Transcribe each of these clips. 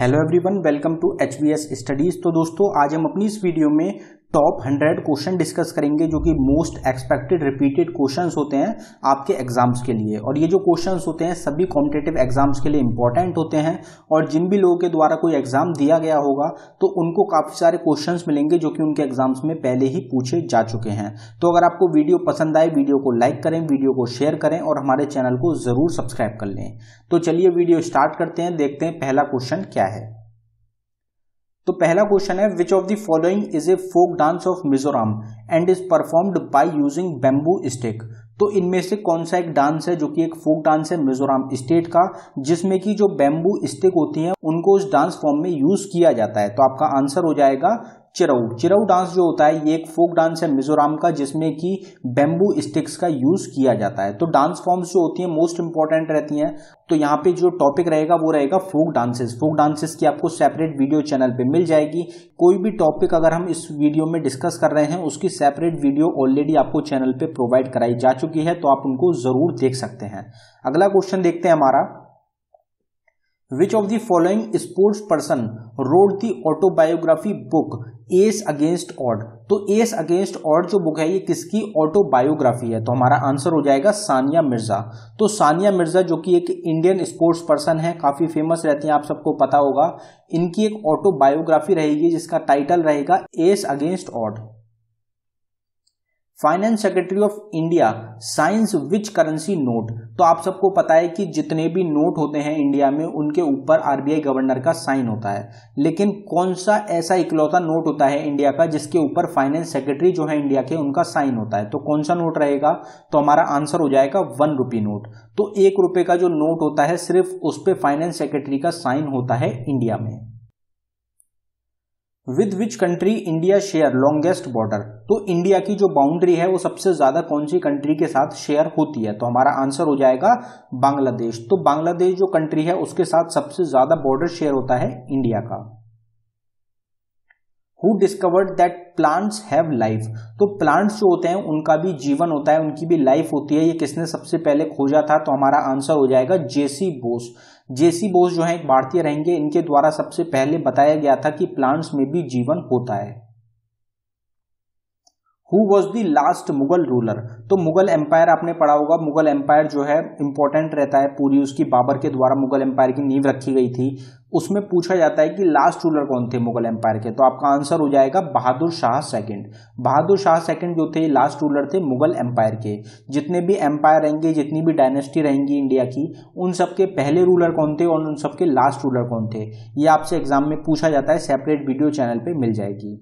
Hello everyone welcome to H B S studies तो दोस्तों आज हम अपनी इस वीडियो में टॉप हंड्रेड क्वेश्चन डिस्कस करेंगे जो कि मोस्ट एक्सपेक्टेड रिपीटेड क्वेश्चन होते हैं आपके एग्जाम्स के लिए और ये जो क्वेश्चन होते हैं सभी कॉम्पिटेटिव एग्जाम्स के लिए इंपॉर्टेंट होते हैं और जिन भी लोगों के द्वारा कोई एग्जाम दिया गया होगा तो उनको काफ़ी सारे क्वेश्चन मिलेंगे जो कि उनके एग्जाम्स में पहले ही पूछे जा चुके हैं तो अगर आपको वीडियो पसंद आए वीडियो को लाइक करें वीडियो को शेयर करें और हमारे चैनल को ज़रूर सब्सक्राइब कर लें तो चलिए वीडियो स्टार्ट करते हैं देखते हैं पहला क्वेश्चन क्या है तो पहला क्वेश्चन है which of the following is a folk dance of Mizoram and is performed by using bamboo stick तो इनमें से कौन सा एक डांस है जो कि एक फोक डांस है मिजोरम स्टेट का जिसमें कि जो बेम्बू स्टिक होती है उनको उस डांस फॉर्म में यूज किया जाता है तो आपका आंसर हो जाएगा चिराऊ चिराऊ डांस जो होता है ये एक फोक डांस है मिजोरम का जिसमें कि बेम्बू स्टिक्स का यूज किया जाता है तो डांस फॉर्म्स जो होती हैं मोस्ट इंपॉर्टेंट रहती हैं तो यहाँ पे जो टॉपिक रहेगा वो रहेगा फोक डांसेस फोक डांसेस की आपको सेपरेट वीडियो चैनल पे मिल जाएगी कोई भी टॉपिक अगर हम इस वीडियो में डिस्कस कर रहे हैं उसकी सेपरेट वीडियो ऑलरेडी आपको चैनल पर प्रोवाइड कराई जा चुकी है तो आप उनको जरूर देख सकते हैं अगला क्वेश्चन देखते हैं हमारा which of the following sports person wrote the autobiography book as against odd तो एस अगेंस्ट ऑड जो बुक है ये किसकी ऑटोबायोग्राफी है तो हमारा आंसर हो जाएगा सानिया मिर्जा तो सानिया मिर्जा जो कि एक इंडियन स्पोर्ट्स पर्सन है काफी फेमस रहती हैं आप सबको पता होगा इनकी एक ऑटोबायोग्राफी रहेगी जिसका टाइटल रहेगा as against odd finance secretary of India signs which currency note तो आप सबको पता है कि जितने भी नोट होते हैं इंडिया में उनके ऊपर आरबीआई गवर्नर का साइन होता है लेकिन कौन सा ऐसा इकलौता नोट होता है इंडिया का जिसके ऊपर फाइनेंस सेक्रेटरी जो है इंडिया के उनका साइन होता है तो कौन सा नोट रहेगा तो हमारा आंसर हो जाएगा वन रुपी नोट तो एक रुपए का जो नोट होता है सिर्फ उस पर फाइनेंस सेक्रेटरी का साइन होता है इंडिया में with which country India share longest border तो इंडिया की जो बाउंड्री है वो सबसे ज्यादा कौन सी कंट्री के साथ शेयर होती है तो हमारा आंसर हो जाएगा बांग्लादेश तो बांग्लादेश जो कंट्री है उसके साथ सबसे ज्यादा बॉर्डर शेयर होता है इंडिया का who discovered that plants have life तो प्लांट्स जो होते हैं उनका भी जीवन होता है उनकी भी लाइफ होती है ये किसने सबसे पहले खोजा था तो हमारा आंसर हो जाएगा जेसी बोस जेसी बोस जो है एक भारतीय रहेंगे इनके द्वारा सबसे पहले बताया गया था कि प्लांट्स में भी जीवन होता है who was the last Mughal ruler तो मुगल एम्पायर आपने पढ़ा होगा मुगल एम्पायर जो है इंपॉर्टेंट रहता है पूरी उसकी बाबर के द्वारा मुगल एम्पायर की नींव रखी गई थी उसमें पूछा जाता है कि लास्ट रूलर कौन थे मुगल एम्पायर के तो आपका आंसर हो जाएगा बहादुर शाह सेकंड बहादुर शाह सेकंड जो थे लास्ट रूलर थे मुगल एम्पायर के जितने भी एम्पायर रहेंगे जितनी भी डायनेस्टी रहेंगी इंडिया की उन सबके पहले रूलर कौन थे और उन सबके लास्ट रूलर कौन थे ये आपसे एग्जाम में पूछा जाता है सेपरेट वीडियो चैनल पर मिल जाएगी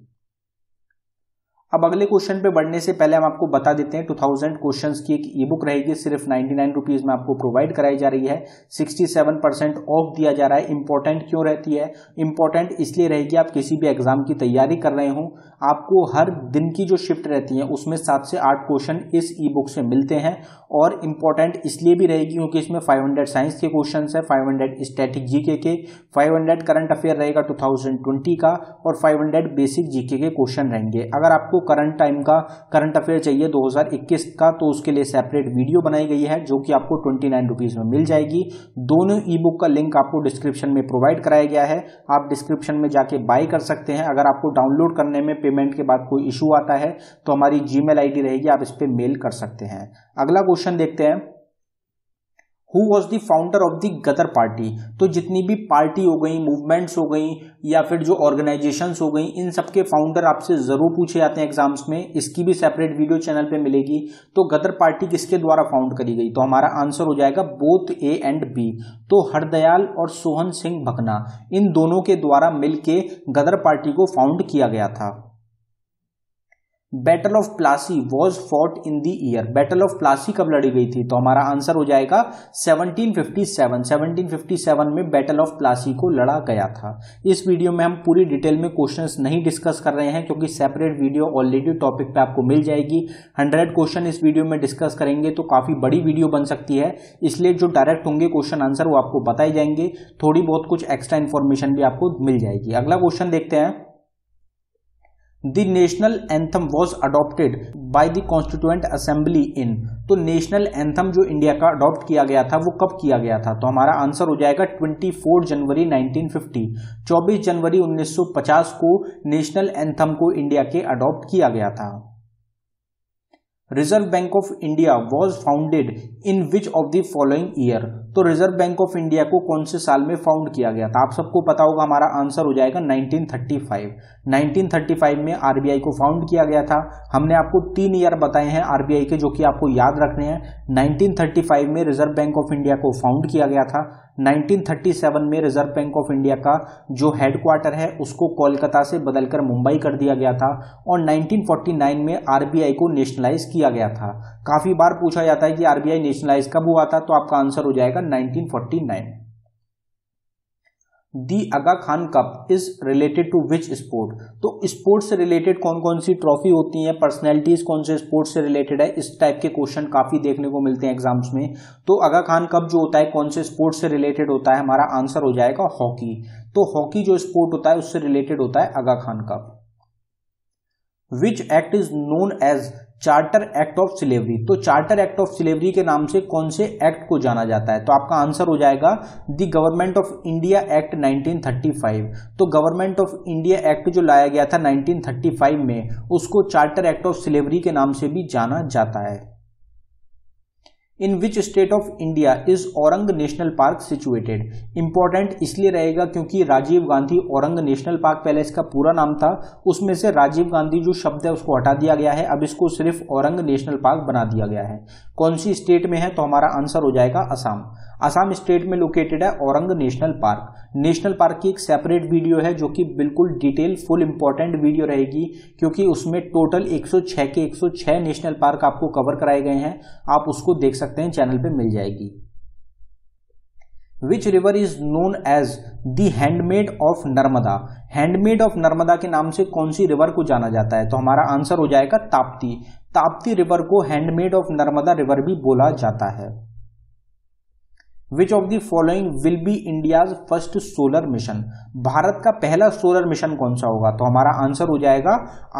अब अगले क्वेश्चन पे बढ़ने से पहले हम आपको बता देते हैं 2000 क्वेश्चन की एक ई बुक रहेगी सिर्फ 99 रुपीज में आपको प्रोवाइड कराई जा रही है 67 परसेंट ऑफ दिया जा रहा है इंपॉर्टेंट क्यों रहती है इंपॉर्टेंट इसलिए रहेगी आप किसी भी एग्जाम की तैयारी कर रहे हो आपको हर दिन की जो शिफ्ट रहती है उसमें सात से आठ क्वेश्चन इस ई बुक से मिलते हैं और इंपॉर्टेंट इसलिए भी रहेगी क्योंकि इसमें 500 साइंस के क्वेश्चन है 500 हंड्रेड स्टैटिक जीके के 500 करंट अफेयर रहेगा 2020 का और 500 बेसिक जीके के क्वेश्चन रहेंगे अगर आपको करंट टाइम का करंट अफेयर चाहिए 2021 का तो उसके लिए सेपरेट वीडियो बनाई गई है जो कि आपको ट्वेंटी नाइन रुपीज़ में मिल जाएगी दोनों ई बुक का लिंक आपको डिस्क्रिप्शन में प्रोवाइड कराया गया है आप डिस्क्रिप्शन में जाके बाय कर सकते हैं अगर आपको डाउनलोड करने में पेमेंट के बाद कोई इशू आता है तो हमारी जी मेल रहेगी आप इस पर मेल कर सकते हैं अगला क्वेश्चन देखते हैं who was the founder of the Ghadar party तो जितनी भी पार्टी हो गई मूवमेंट्स हो गई या फिर जो ऑर्गेनाइजेशन हो गई इन सब के फाउंडर आपसे ज़रूर पूछे जाते हैं एग्जाम्स में इसकी भी सेपरेट वीडियो चैनल पे मिलेगी तो गदर पार्टी किसके द्वारा फाउंड करी गई तो हमारा आंसर हो जाएगा बोथ ए एंड बी तो हरदयाल और सोहन सिंह भकना इन दोनों के द्वारा मिलकर गदर पार्टी को फाउंड किया गया था battle of Plassey was fought in the year battle of Plassey कब लड़ी गई थी तो हमारा आंसर हो जाएगा 1757 1757 में बैटल ऑफ प्लासी को लड़ा गया था इस वीडियो में हम पूरी डिटेल में क्वेश्चंस नहीं डिस्कस कर रहे हैं क्योंकि सेपरेट वीडियो ऑलरेडी टॉपिक पे आपको मिल जाएगी 100 क्वेश्चन इस वीडियो में डिस्कस करेंगे तो काफ़ी बड़ी वीडियो बन सकती है इसलिए जो डायरेक्ट होंगे क्वेश्चन आंसर वो आपको बताए जाएंगे थोड़ी बहुत कुछ एक्स्ट्रा इन्फॉर्मेशन भी आपको मिल जाएगी अगला क्वेश्चन देखते हैं the national anthem was adopted by the constituent assembly in तो नेशनल एंथम जो इंडिया का अडॉप्ट किया गया था वो कब किया गया था तो हमारा आंसर हो जाएगा 24 जनवरी 1950 24 जनवरी 1950 को नेशनल एंथम को इंडिया के अडॉप्ट किया गया था reserve bank of India was founded in which of the following year तो रिजर्व बैंक ऑफ इंडिया को कौन से साल में फाउंड किया गया था आप सबको पता होगा हमारा आंसर हो जाएगा 1935 1935 में आरबीआई को फाउंड किया गया था हमने आपको तीन ईयर बताए हैं आरबीआई के जो कि आपको याद रखने हैं 1935 में रिजर्व बैंक ऑफ इंडिया को फाउंड किया गया था 1937 में रिजर्व बैंक ऑफ इंडिया का जो हेडक्वार्टर है उसको कोलकाता से बदलकर मुंबई कर दिया गया था और 1949 में आरबीआई को नेशनलाइज किया गया था काफी बार पूछा जाता है कि आरबीआई नेशनलाइज कब हुआ था तो आपका आंसर हो जाएगा 1949 the Aga Khan cup is related to which sport तो स्पोर्ट्स से रिलेटेड कौन कौन सी ट्रॉफी होती है पर्सनैलिटीज कौन से स्पोर्ट्स से रिलेटेड है इस टाइप के क्वेश्चन काफी देखने को मिलते हैं एग्जाम्स में तो अगा खान कप जो होता है कौन से स्पोर्ट्स से रिलेटेड होता है हमारा आंसर हो जाएगा हॉकी तो हॉकी जो स्पोर्ट होता है उससे रिलेटेड होता है Aga Khan cup which act is known as charter act of slavery तो चार्टर एक्ट ऑफ सिलेवरी के नाम से कौन से एक्ट को जाना जाता है तो आपका आंसर हो जाएगा the government of India act 1935 तो गवर्नमेंट ऑफ इंडिया एक्ट जो लाया गया था 1935 में उसको चार्टर एक्ट ऑफ सिलेवरी के नाम से भी जाना जाता है in which state of India is Orang national park situated important इसलिए रहेगा क्योंकि राजीव गांधी औरंग नेशनल पार्क पहले इसका पूरा नाम था उसमें से राजीव गांधी जो शब्द है उसको हटा दिया गया है अब इसको सिर्फ औरंग नेशनल पार्क बना दिया गया है कौन सी स्टेट में है तो हमारा आंसर हो जाएगा असम आसाम स्टेट में लोकेटेड है Orang national park national park की एक सेपरेट वीडियो है जो कि बिल्कुल डिटेल फुल इंपॉर्टेंट वीडियो रहेगी क्योंकि उसमें टोटल 106 के 106 नेशनल पार्क आपको कवर कराए गए हैं आप उसको देख सकते हैं चैनल पे मिल जाएगी which river is known as the handmaid of Narmada handmaid of Narmada के नाम से कौन सी रिवर को जाना जाता है तो हमारा आंसर हो जाएगा ताप्ती ताप्ती रिवर को हैंडमेड ऑफ नर्मदा रिवर भी बोला जाता है which of the following will be India's first solar mission Bharat का पहला सोलर मिशन कौन सा होगा तो हमारा आंसर हो जाएगा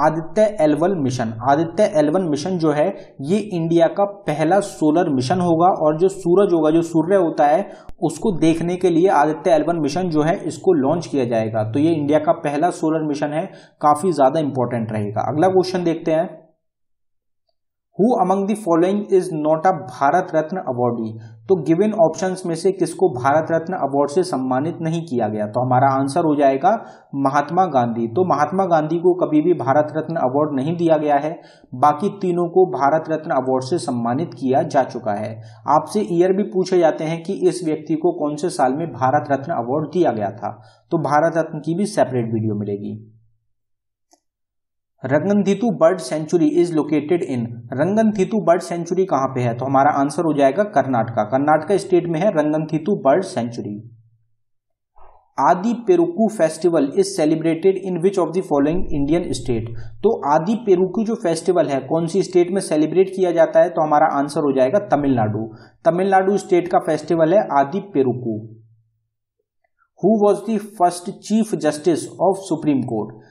Aditya L one mission Aditya L one mission जो है ये इंडिया का पहला सोलर मिशन होगा और जो सूरज होगा जो सूर्य होता है उसको देखने के लिए आदित्य एलवन मिशन जो है इसको लॉन्च किया जाएगा तो ये इंडिया का पहला सोलर मिशन है काफी ज्यादा इंपॉर्टेंट रहेगा अगला क्वेश्चन देखते हैं who among the following is not a Bharat Ratna awardee तो गिवन ऑप्शंस में से किसको भारत रत्न अवार्ड से सम्मानित नहीं किया गया तो हमारा आंसर हो जाएगा महात्मा गांधी तो महात्मा गांधी को कभी भी भारत रत्न अवार्ड नहीं दिया गया है बाकी तीनों को भारत रत्न अवार्ड से सम्मानित किया जा चुका है आपसे ईयर भी पूछे जाते हैं कि इस व्यक्ति को कौन से साल में भारत रत्न अवार्ड दिया गया था तो भारत रत्न की भी सेपरेट वीडियो मिलेगी Ranganathittu bird sanctuary is located in Ranganathittu bird sanctuary कहां पे है तो हमारा आंसर हो जाएगा कर्नाटका कर्नाटका स्टेट में है रंगनथितु bird sanctuary Aadi Perukku festival is celebrated in which of the following Indian state तो आदि पेरुकू जो फेस्टिवल है कौन सी स्टेट में सेलिब्रेट किया जाता है तो हमारा आंसर हो जाएगा तमिलनाडु तमिलनाडु स्टेट का फेस्टिवल है Aadi Perukku who was the first chief justice of supreme court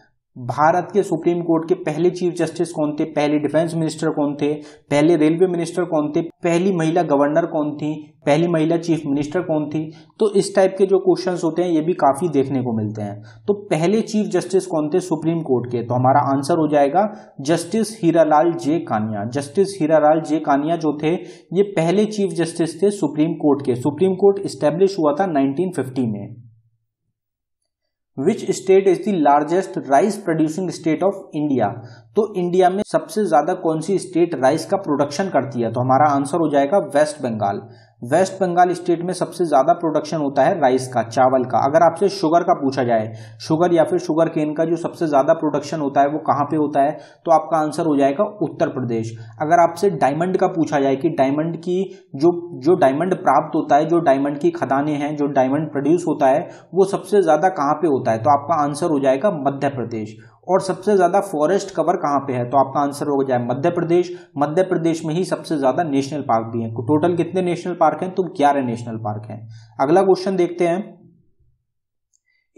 Bharat के सुप्रीम कोर्ट के पहले चीफ जस्टिस कौन थे पहले डिफेंस मिनिस्टर कौन थे पहले रेलवे मिनिस्टर कौन थे पहली महिला गवर्नर कौन थी पहली महिला चीफ मिनिस्टर कौन थी तो इस टाइप के जो क्वेश्चन होते हैं ये भी काफ़ी देखने को मिलते हैं तो पहले चीफ जस्टिस कौन थे सुप्रीम कोर्ट के तो हमारा आंसर हो जाएगा justice Hiralal J Kania justice Hiralal J Kania जो थे ये पहले चीफ जस्टिस थे सुप्रीम कोर्ट के सुप्रीम कोर्ट स्टेब्लिश हुआ था नाइनटीन में which state is the largest rice producing state of India तो इंडिया में सबसे ज्यादा कौन सी स्टेट राइस का प्रोडक्शन करती है तो हमारा आंसर हो जाएगा वेस्ट बंगाल वेस्ट बंगाल स्टेट में सबसे ज़्यादा प्रोडक्शन होता है राइस का चावल का अगर आपसे शुगर का पूछा जाए शुगर या फिर शुगर केन का जो सबसे ज़्यादा प्रोडक्शन होता है वो कहाँ पे होता है तो आपका आंसर हो जाएगा उत्तर प्रदेश अगर आपसे डायमंड का पूछा जाए कि डायमंड की जो जो डायमंड प्राप्त होता है जो डायमंड की खदाने हैं जो डायमंड प्रोड्यूस होता है वो सबसे ज़्यादा कहाँ पर होता है तो आपका आंसर हो जाएगा मध्य प्रदेश और सबसे ज़्यादा फॉरेस्ट कवर कहाँ पे है तो आपका आंसर हो जाए मध्य प्रदेश मध्य प्रदेश में ही सबसे ज़्यादा नेशनल पार्क भी है टोटल तो कितने नेशनल पार्क हैं तो ग्यारह नेशनल पार्क हैं अगला क्वेश्चन देखते हैं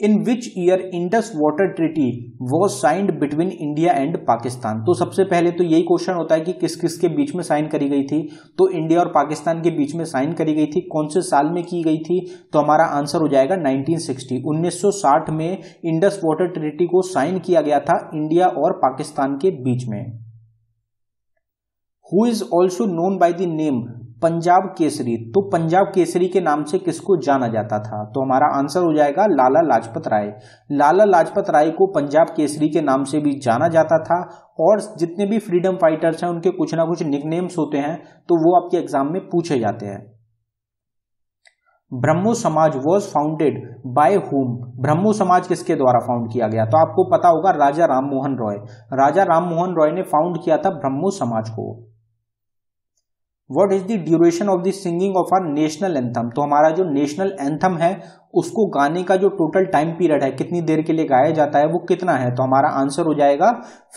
in which year Indus water treaty was signed between India and Pakistan तो सबसे पहले तो यही क्वेश्चन होता है कि किस किस के बीच में साइन करी गई थी तो इंडिया और पाकिस्तान के बीच में साइन करी गई थी कौन से साल में की गई थी तो हमारा आंसर हो जाएगा 1960 1960 में इंडस वाटर ट्रिटी को साइन किया गया था इंडिया और पाकिस्तान के बीच में who is also known by the name Punjab Kesari तो पंजाब केसरी के नाम से किसको जाना जाता था तो हमारा आंसर हो जाएगा लाला लाजपत राय लाला लाजपत राय को पंजाब केसरी के नाम से भी जाना जाता था और जितने भी फ्रीडम फाइटर्स हैं उनके कुछ ना कुछ निकनेम्स होते हैं तो वो आपके एग्जाम में पूछे जाते हैं Brahmo Samaj was founded by whom Brahmo Samaj किसके द्वारा फाउंड किया गया तो आपको पता होगा राजा राममोहन रॉय राजा राममोहन रॉय ने फाउंड किया था ब्रह्मो समाज को what is the duration of the singing of our national anthem तो हमारा जो नेशनल एंथम है उसको गाने का जो टोटल टाइम पीरियड है कितनी देर के लिए गाया जाता है वो कितना है तो हमारा आंसर हो जाएगा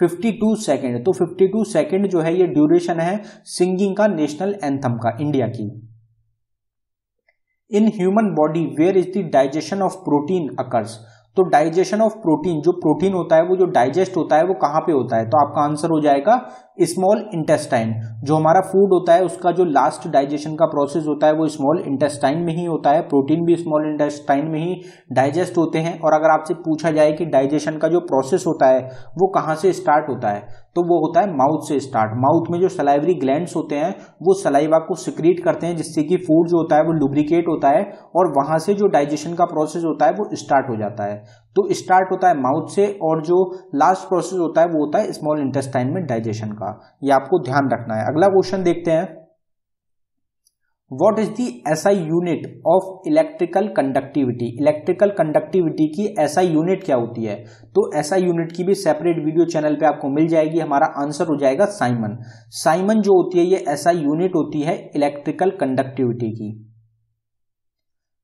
52 सेकेंड तो 52 सेकेंड जो है ये ड्यूरेशन है सिंगिंग का नेशनल एंथम का इंडिया की in human body where is the digestion of protein occurs तो डाइजेशन ऑफ प्रोटीन जो प्रोटीन होता है वो जो डाइजेस्ट होता है वो कहां पे होता है तो आपका आंसर हो जाएगा स्मॉल इंटेस्टाइन जो हमारा फूड होता है उसका जो लास्ट डाइजेशन का प्रोसेस होता है वो स्मॉल इंटेस्टाइन में ही होता है प्रोटीन भी स्मॉल इंटेस्टाइन में ही डाइजेस्ट होते हैं और अगर आपसे पूछा जाए कि डाइजेशन का जो प्रोसेस होता है वो कहाँ से स्टार्ट होता है तो वो होता है माउथ से स्टार्ट माउथ में जो सलाइवरी ग्लैंड होते हैं वो सलाइवा को सिक्रीट करते हैं जिससे कि फूड जो होता है वो लुब्रिकेट होता है और वहाँ से जो डाइजेशन का प्रोसेस होता है वो स्टार्ट हो जाता है तो स्टार्ट होता है माउथ से और जो लास्ट प्रोसेस होता है वो होता है स्मॉल इंटेस्टाइन में डाइजेशन का ये आपको ध्यान रखना है अगला क्वेश्चन देखते हैं what is the SI unit of electrical conductivity electrical conductivity की ऐसा यूनिट क्या होती है तो ऐसा यूनिट की भी सेपरेट वीडियो चैनल पे आपको मिल जाएगी हमारा आंसर हो जाएगा साइमन साइमन जो होती है ये ऐसा यूनिट होती है इलेक्ट्रिकल कंडक्टिविटी की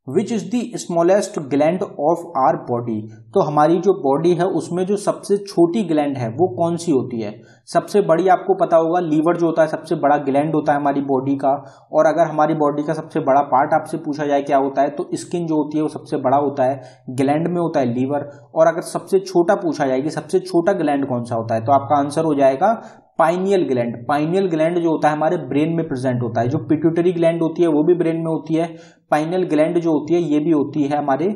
which is the smallest gland of our body तो हमारी जो बॉडी है उसमें जो सबसे छोटी ग्लैंड है वो कौन सी होती है सबसे बड़ी आपको पता होगा लीवर जो होता है सबसे बड़ा ग्लैंड होता है हमारी बॉडी का और अगर हमारी बॉडी का सबसे बड़ा पार्ट आपसे पूछा जाए क्या होता है तो स्किन जो होती है वो सबसे बड़ा होता है ग्लैंड में होता है लीवर और अगर सबसे छोटा पूछा जाए कि सबसे छोटा ग्लैंड कौन सा होता है तो आपका आंसर हो जाएगा पाइनियल ग्लैंड पाइनियल ग्लैंड जो होता है हमारे ब्रेन में प्रेजेंट होता है जो पिट्यूटरी ग्लैंड होती है वो भी ब्रेन में होती है पाइनियल ग्लैंड जो होती है ये भी होती है हमारे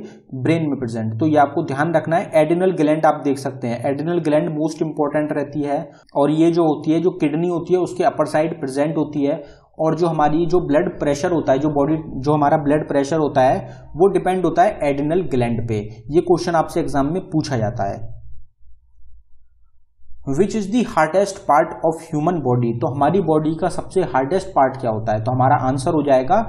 ब्रेन में प्रेजेंट तो ये आपको ध्यान रखना है एडिनल ग्लैंड आप देख सकते हैं एडिनल ग्लैंड मोस्ट इंपॉर्टेंट रहती है और ये जो होती है जो किडनी होती है उसके अपर साइड प्रेजेंट होती है और जो हमारी जो ब्लड प्रेशर होता है जो बॉडी जो हमारा ब्लड प्रेशर होता है वो डिपेंड होता है एडिनल ग्लैंड पे ये क्वेश्चन आपसे एग्जाम में पूछा जाता है which is the hardest part of human body तो हमारी बॉडी का सबसे हार्डेस्ट पार्ट क्या होता है तो हमारा आंसर हो जाएगा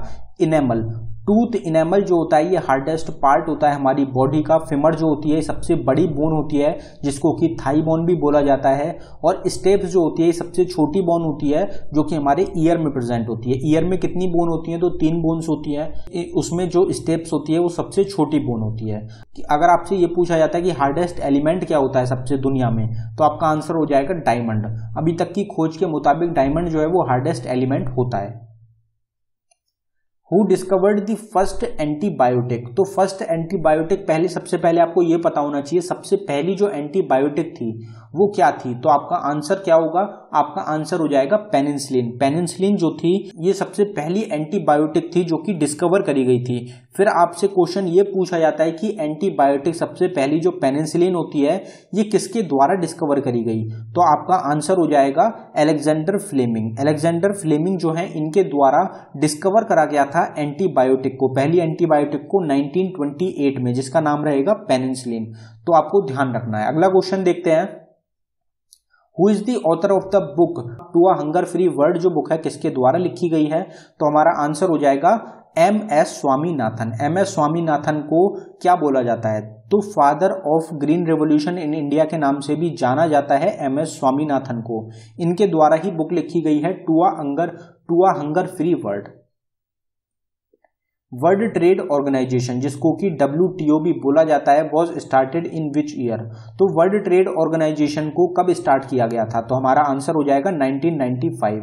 इनेमल टूथ इनेमल जो होता है ये हार्डेस्ट पार्ट होता है हमारी बॉडी का फिमर जो होती है सबसे बड़ी बोन होती है जिसको कि थाई बोन भी बोला जाता है और स्टेप्स जो होती है सबसे छोटी बोन होती है जो कि हमारे ईयर में प्रेजेंट होती है ईयर में कितनी बोन होती है तो तीन बोन्स होती है उसमें जो स्टेप्स होती है वो सबसे छोटी बोन होती है कि अगर आपसे ये पूछा जाता है कि हार्डेस्ट एलिमेंट क्या होता है सबसे दुनिया में तो आपका आंसर हो जाएगा डायमंड अभी तक की खोज के मुताबिक डायमंड जो है वो हार्डेस्ट एलिमेंट होता है who discovered the first antibiotic तो फर्स्ट एंटीबायोटिक पहले सबसे पहले आपको ये पता होना चाहिए सबसे पहली जो एंटीबायोटिक थी वो क्या थी तो आपका आंसर क्या होगा आपका आंसर हो जाएगा पेनिसिलिन पेनिसिलिन जो थी ये सबसे पहली एंटीबायोटिक थी जो कि डिस्कवर करी गई थी फिर आपसे क्वेश्चन ये पूछा जाता है कि एंटीबायोटिक सबसे पहली जो पेनिसिलिन होती है ये किसके द्वारा डिस्कवर करी गई तो आपका आंसर हो जाएगा एलेक्जेंडर फ्लेमिंग एलेक्जेंडर फ्लेमिंग जो है इनके द्वारा डिस्कवर करा गया था एंटीबायोटिक को पहली एंटीबायोटिक को 1928 में जिसका नाम रहेगा पेनिसिलिन तो आपको ध्यान रखना है अगला क्वेश्चन देखते हैं who is the author of the book to a hunger free world जो बुक है किसके द्वारा लिखी गई है तो हमारा आंसर हो जाएगा M S Swaminathan M S Swaminathan को क्या बोला जाता है तो father of green revolution in India के नाम से भी जाना जाता है एम एस स्वामीनाथन को इनके द्वारा ही बुक लिखी गई है to a hunger to a hunger free world World Trade Organisation जिसको कि डब्ल्यू भी बोला जाता है was started in which year तो वर्ल्ड ट्रेड ऑर्गेनाइजेशन को कब स्टार्ट किया गया था तो हमारा आंसर हो जाएगा 1995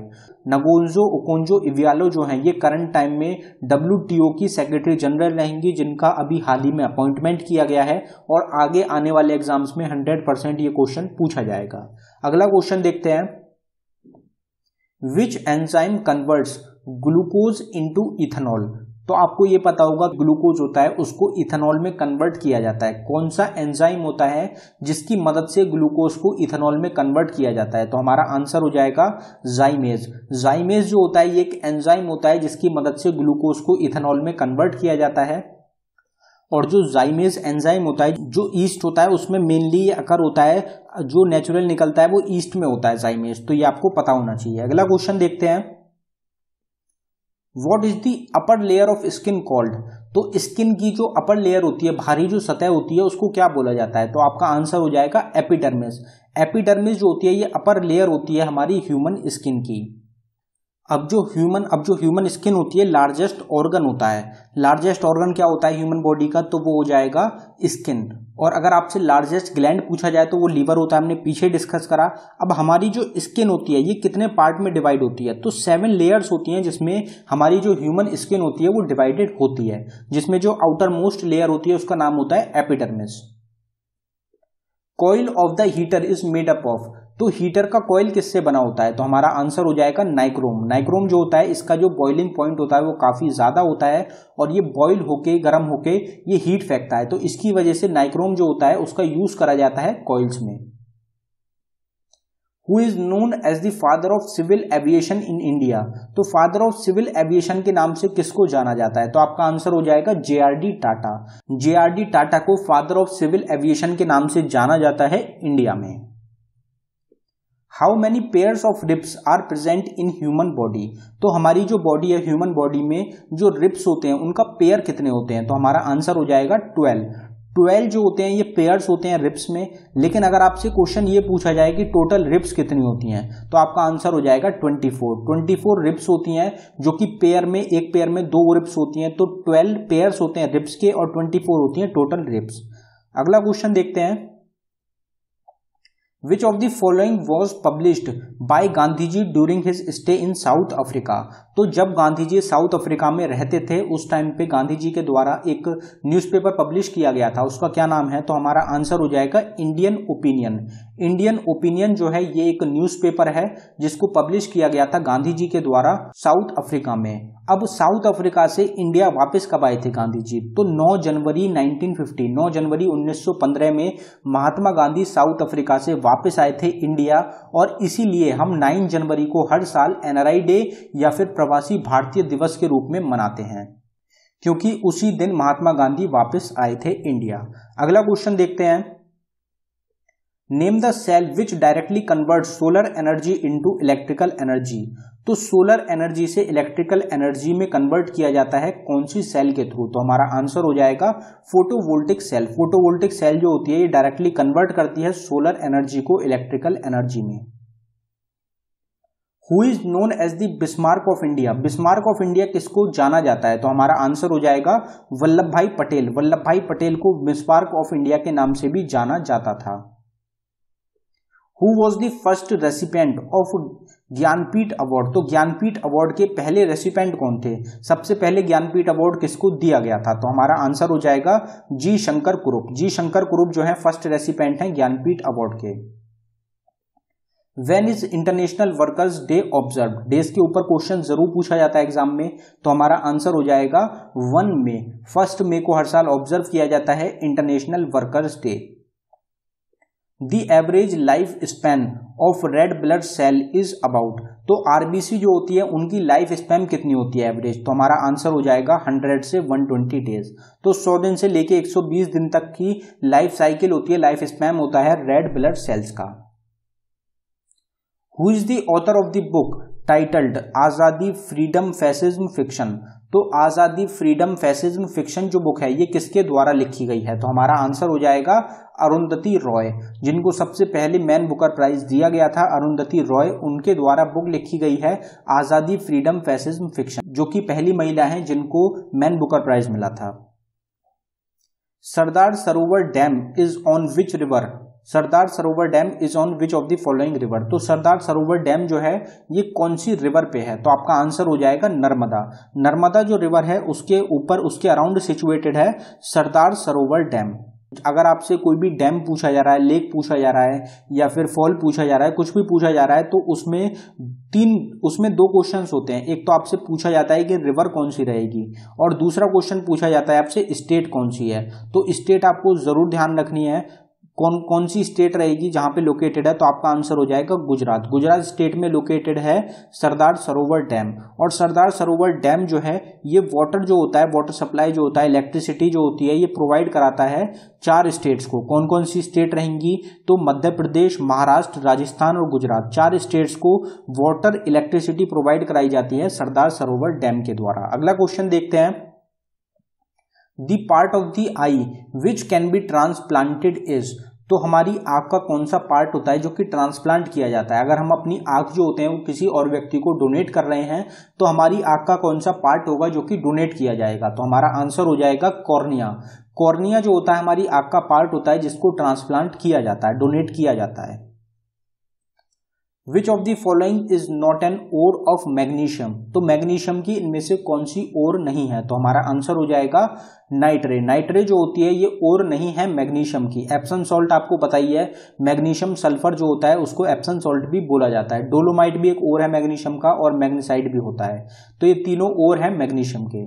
नगोन्जो ओकोंजो इवियालो जो हैं ये करंट टाइम में डब्ल्यू की सेक्रेटरी जनरल रहेंगी जिनका अभी हाल ही में अपॉइंटमेंट किया गया है और आगे आने वाले एग्जाम्स में हंड्रेड परसेंट ये क्वेश्चन पूछा जाएगा अगला क्वेश्चन देखते हैं which enzyme converts glucose into ethanol तो आपको ये पता होगा ग्लूकोज होता है उसको इथेनॉल में कन्वर्ट किया जाता है कौन सा एंजाइम होता है जिसकी मदद से ग्लूकोज को इथेनॉल में कन्वर्ट किया जाता है तो हमारा आंसर हो जाएगा जाइमेज जाइमेज जो होता है ये एक एंजाइम होता है जिसकी मदद से ग्लूकोज को इथेनॉल में कन्वर्ट किया जाता है और जो जाइमेज एंजाइम होता है जो ईस्ट होता है उसमें मेनली ये अकर होता है जो नेचुरल निकलता है वो ईस्ट में होता है जाइमेज तो ये आपको पता होना चाहिए अगला क्वेश्चन देखते हैं what is the upper layer of skin called तो स्किन की जो अपर लेयर होती है भारी जो सतह होती है उसको क्या बोला जाता है तो आपका आंसर हो जाएगा एपिडर्मिस एपिडर्मिस जो होती है ये अपर लेयर होती है हमारी ह्यूमन स्किन की अब जो ह्यूमन अब जो ह्यूमन स्किन होती है लार्जेस्ट ऑर्गन होता है लार्जेस्ट ऑर्गन क्या होता है ह्यूमन बॉडी का तो वो हो जाएगा स्किन और अगर आपसे लार्जेस्ट ग्लैंड पूछा जाए तो वो लीवर होता है हमने पीछे डिस्कस करा अब हमारी जो स्किन होती है ये कितने पार्ट में डिवाइड होती है तो सेवन लेयर्स होती हैं जिसमें हमारी जो ह्यूमन स्किन होती है वो डिवाइडेड होती है जिसमें जो आउटर मोस्ट लेयर होती है उसका नाम होता है epidermis coil of the heater is made up of तो हीटर का कॉयल किससे बना होता है तो हमारा आंसर हो जाएगा नाइक्रोम नाइक्रोम जो होता है इसका जो बॉइलिंग पॉइंट होता है वो काफ़ी ज़्यादा होता है और ये बॉयल होके गर्म होके ये हीट फेंकता है तो इसकी वजह से नाइक्रोम जो होता है उसका यूज़ करा जाता है कॉयल्स में who is known as the father of civil aviation in India तो फादर ऑफ सिविल एविएशन के नाम से किसको जाना जाता है तो आपका आंसर हो जाएगा J R D Tata J R D Tata को फादर ऑफ सिविल एविएशन के नाम से जाना जाता है इंडिया में how many pairs of ribs are present in human body तो हमारी जो बॉडी है ह्यूमन बॉडी में जो रिप्स होते हैं उनका पेयर कितने होते हैं तो हमारा आंसर हो जाएगा ट्वेल्व ट्वेल्व जो होते हैं ये पेयर्स होते हैं रिप्स में लेकिन अगर आपसे क्वेश्चन ये पूछा जाए कि टोटल रिप्स कितनी होती हैं तो आपका आंसर हो जाएगा twenty four twenty four ribs होती हैं जो कि पेयर में एक पेयर में दो रिप्स होती हैं तो ट्वेल्व पेयर्स होते हैं रिप्स के और ट्वेंटी फोर होती हैं टोटल रिप्स अगला क्वेश्चन देखते हैं Which of the following was published by Gandhiji during his stay in South Africa? तो जब गांधी जी साउथ अफ्रीका में रहते थे उस टाइम पे गांधी जी के द्वारा एक न्यूज़पेपर पब्लिश किया गया था उसका क्या नाम है तो हमारा आंसर हो जाएगा इंडियन ओपिनियन इंडियन ओपिनियन जो है ये एक न्यूज़पेपर है जिसको पब्लिश किया गया था गांधी जी के द्वारा साउथ अफ्रीका में अब साउथ अफ्रीका से इंडिया वापस कब आए थे गांधी जी तो 9 जनवरी 1950 9 जनवरी 1915 में महात्मा गांधी साउथ अफ्रीका से वापस आए थे इंडिया और इसीलिए हम 9 जनवरी को हर साल एनआरआई डे या फिर प्रवासी भारतीय दिवस के रूप में मनाते हैं क्योंकि उसी दिन महात्मा गांधी वापस आए थे इंडिया अगला क्वेश्चन देखते हैं name the cell which directly convert solar energy into electrical energy तो सोलर एनर्जी से इलेक्ट्रिकल एनर्जी में कन्वर्ट किया जाता है कौन सी सेल के थ्रू तो हमारा आंसर हो जाएगा फोटोवोल्टिक सेल फोटोवोल्टिक सेल जो होती है ये डायरेक्टली कन्वर्ट करती है सोलर एनर्जी को इलेक्ट्रिकल एनर्जी में who is known as the Bismarck of India Bismarck of India किसको जाना जाता है तो हमारा आंसर हो जाएगा वल्लभ भाई पटेल वल्लभ भाई पटेल को बिस्मार्क ऑफ इंडिया के नाम से भी जाना जाता था who was the first recipient of Jnanpith award तो ज्ञानपीठ अवार्ड के पहले रेसिपेंट कौन थे सबसे पहले ज्ञानपीठ अवार्ड किसको दिया गया था तो हमारा आंसर हो जाएगा जी शंकर कुरूप जी शंकर कुरूप जो है फर्स्ट रेसिपेंट है ज्ञानपीठ अवार्ड के when is International Workers Day observe days के ऊपर क्वेश्चन जरूर पूछा जाता है एग्जाम में तो हमारा आंसर हो जाएगा वन मे फर्स्ट मे को हर साल ऑब्जर्व किया जाता है International Workers Day the average life span of red blood cell is about तो आरबीसी जो होती है उनकी लाइफ स्पैन कितनी होती है एवरेज तो हमारा आंसर हो जाएगा 100 से 120 डेज तो 100 दिन से लेके 120 दिन तक की लाइफ साइकिल होती है लाइफ स्पैन होता है रेड ब्लड सेल्स का who is the author of the book titled Azadi freedom fascism fiction तो आज़ादी फ्रीडम फैसिज्म फिक्शन जो बुक है ये किसके द्वारा लिखी गई है तो हमारा आंसर हो जाएगा अरुंधति रॉय जिनको सबसे पहले मैन बुकर प्राइज दिया गया था अरुंधति रॉय उनके द्वारा बुक लिखी गई है आज़ादी फ्रीडम फैसिज्म फिक्शन जो कि पहली महिला है जिनको मैन बुकर प्राइज मिला था Sardar Sarovar dam is on which river Sardar Sarovar dam is on which of the following river तो सरदार सरोवर डैम जो है ये कौन सी रिवर पे है तो आपका आंसर हो जाएगा नर्मदा नर्मदा जो रिवर है उसके ऊपर उसके अराउंड सिचुएटेड है सरदार सरोवर डैम अगर आपसे कोई भी डैम पूछा जा रहा है लेक पूछा जा रहा है या फिर फॉल पूछा जा रहा है कुछ भी पूछा जा रहा है तो उसमें तीन उसमें दो क्वेश्चन होते हैं एक तो आपसे पूछा जाता है कि रिवर कौन सी रहेगी और दूसरा क्वेश्चन पूछा जाता है आपसे स्टेट कौन सी है तो स्टेट आपको ज़रूर ध्यान रखनी है कौन कौन सी स्टेट रहेगी जहाँ पे लोकेटेड है तो आपका आंसर हो जाएगा गुजरात गुजरात स्टेट में लोकेटेड है सरदार सरोवर डैम और सरदार सरोवर डैम जो है ये वाटर जो होता है वाटर सप्लाई जो होता है इलेक्ट्रिसिटी जो होती है ये प्रोवाइड कराता है चार स्टेट्स को कौन कौन सी स्टेट रहेंगी तो मध्य प्रदेश महाराष्ट्र राजस्थान और गुजरात चार स्टेट्स को वाटर इलेक्ट्रिसिटी प्रोवाइड कराई जाती है सरदार सरोवर डैम के द्वारा अगला क्वेश्चन देखते हैं the part of the eye which can be transplanted is तो हमारी आँख का कौन सा पार्ट होता है जो कि ट्रांसप्लांट किया जाता है अगर हम अपनी आँख जो होते हैं वो किसी और व्यक्ति को डोनेट कर रहे हैं तो हमारी आँख का कौन सा पार्ट होगा जो कि डोनेट किया जाएगा तो हमारा आंसर हो जाएगा कॉर्निया कॉर्निया जो होता है हमारी आँख का पार्ट होता है जिसको ट्रांसप्लांट किया जाता है डोनेट किया जाता है which of the following is not an ore of magnesium तो मैग्नीशियम की इनमें से कौन सी ओर नहीं है तो हमारा आंसर हो जाएगा नाइट्रे नाइट्रे जो होती है ये ओर नहीं है मैग्नीशियम की एप्सन सॉल्ट आपको पता ही है मैग्नीशियम सल्फर जो होता है उसको एप्सन सॉल्ट भी बोला जाता है डोलोमाइट भी एक ओर है मैग्नीशियम का और मैग्नीसाइड भी होता है तो ये तीनों ओर है मैग्नीशियम के